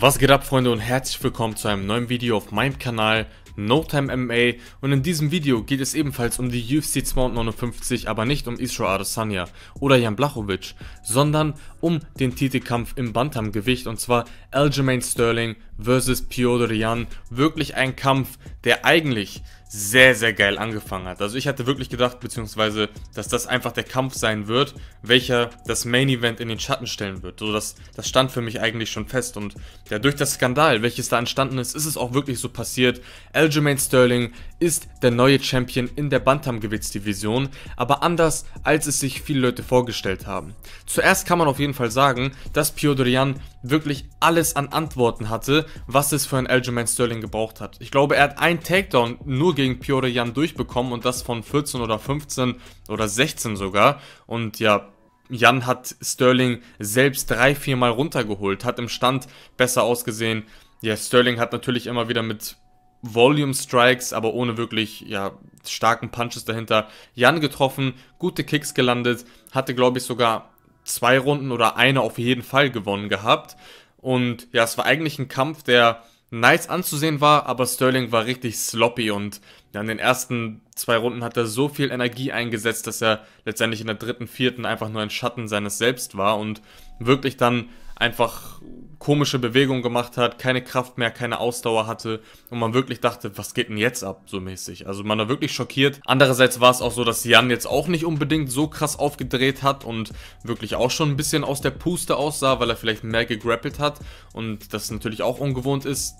Was geht ab Freunde und herzlich willkommen zu einem neuen Video auf meinem Kanal No Time MMA und in diesem Video geht es ebenfalls um die UFC 259, aber nicht um Israel Adesanya oder Jan Blachowicz, sondern um den Titelkampf im Bantamgewicht und zwar Aljamain Sterling vs. Piotr Jan. Wirklich ein Kampf, der eigentlich sehr, sehr geil angefangen hat. Also ich hatte wirklich gedacht, beziehungsweise, dass das einfach der Kampf sein wird, welcher das Main Event in den Schatten stellen wird. So, das, das stand für mich eigentlich schon fest. Und ja, durch das Skandal, welches da entstanden ist, ist es auch wirklich so passiert. Aljamain Sterling ist der neue Champion in der Bantam-Gewichtsdivision, aber anders, als es sich viele Leute vorgestellt haben. Zuerst kann man auf jeden Fall sagen, dass Piodorian wirklich alles an Antworten hatte, was es für einen Aljamain Sterling gebraucht hat. Ich glaube, er hat einen Takedown nur gegen gegen Piore Jan durchbekommen und das von 14 oder 15 oder 16 sogar. Und ja, Jan hat Sterling selbst drei, viermal runtergeholt, hat im Stand besser ausgesehen. Ja, Sterling hat natürlich immer wieder mit Volume Strikes, aber ohne wirklich ja, starken Punches dahinter. Jan getroffen, gute Kicks gelandet, hatte glaube ich sogar zwei Runden oder eine auf jeden Fall gewonnen gehabt. Und ja, es war eigentlich ein Kampf, der nice anzusehen war, aber Sterling war richtig sloppy und in den ersten zwei Runden hat er so viel Energie eingesetzt, dass er letztendlich in der dritten, vierten einfach nur ein Schatten seines Selbst war und wirklich dann einfach komische Bewegungen gemacht hat, keine Kraft mehr, keine Ausdauer hatte und man wirklich dachte, was geht denn jetzt ab, so mäßig. Also man war wirklich schockiert. Andererseits war es auch so, dass Jan jetzt auch nicht unbedingt so krass aufgedreht hat und wirklich auch schon ein bisschen aus der Puste aussah, weil er vielleicht mehr gegrappelt hat und das natürlich auch ungewohnt ist.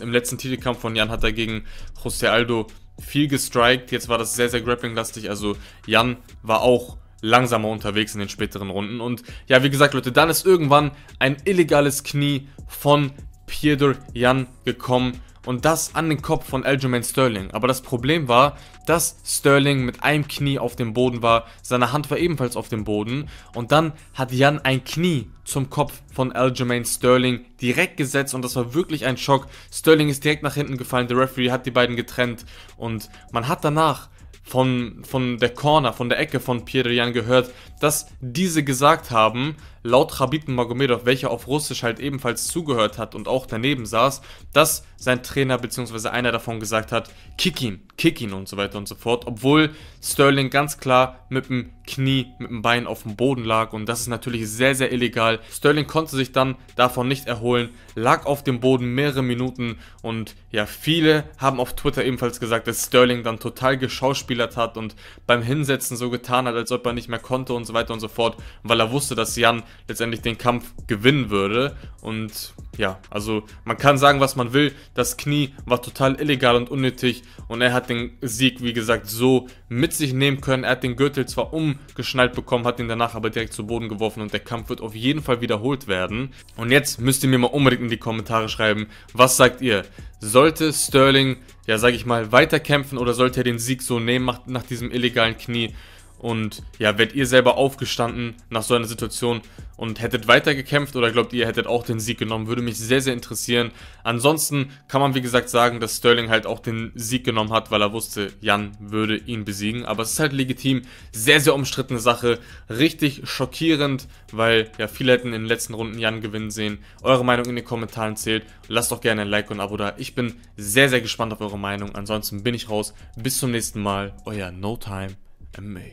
Im letzten Titelkampf von Jan hat er gegen José Aldo viel gestrikt, jetzt war das sehr, sehr grappling-lastig, also Jan war auch langsamer unterwegs in den späteren Runden. Und ja, wie gesagt, Leute, dann ist irgendwann ein illegales Knie von Pieter Jan gekommen und das an den Kopf von Aljamain Sterling. Aber das Problem war, dass Sterling mit einem Knie auf dem Boden war, seine Hand war ebenfalls auf dem Boden und dann hat Jan ein Knie zum Kopf von Aljamain Sterling direkt gesetzt und das war wirklich ein Schock. Sterling ist direkt nach hinten gefallen, der Referee hat die beiden getrennt und man hat danach von, von der Corner, von der Ecke von Pierre gehört, dass diese gesagt haben, laut Khabib Magomedov, welcher auf Russisch halt ebenfalls zugehört hat und auch daneben saß, dass sein Trainer bzw. einer davon gesagt hat, kick ihn, kick ihn und so weiter und so fort, obwohl Sterling ganz klar mit dem Knie, mit dem Bein auf dem Boden lag und das ist natürlich sehr, sehr illegal. Sterling konnte sich dann davon nicht erholen, lag auf dem Boden mehrere Minuten und ja, viele haben auf Twitter ebenfalls gesagt, dass Sterling dann total geschauspielert hat und beim Hinsetzen so getan hat, als ob er nicht mehr konnte und so weiter und so fort, weil er wusste, dass Jan letztendlich den Kampf gewinnen würde. Und ja, also man kann sagen, was man will. Das Knie war total illegal und unnötig und er hat den Sieg, wie gesagt, so mit sich nehmen können. Er hat den Gürtel zwar umgeschnallt bekommen, hat ihn danach aber direkt zu Boden geworfen und der Kampf wird auf jeden Fall wiederholt werden. Und jetzt müsst ihr mir mal unbedingt in die Kommentare schreiben, was sagt ihr? Sollte Sterling, ja sag ich mal, weiterkämpfen oder sollte er den Sieg so nehmen nach diesem illegalen Knie? Und ja, wärt ihr selber aufgestanden nach so einer Situation und hättet weitergekämpft oder glaubt ihr, hättet auch den Sieg genommen? Würde mich sehr, sehr interessieren. Ansonsten kann man wie gesagt sagen, dass Sterling halt auch den Sieg genommen hat, weil er wusste, Jan würde ihn besiegen. Aber es ist halt legitim, sehr, sehr umstrittene Sache, richtig schockierend, weil ja viele hätten in den letzten Runden Jan gewinnen sehen. Eure Meinung in den Kommentaren zählt. Lasst doch gerne ein Like und ein Abo da. Ich bin sehr, sehr gespannt auf eure Meinung. Ansonsten bin ich raus. Bis zum nächsten Mal. Euer No Time MA.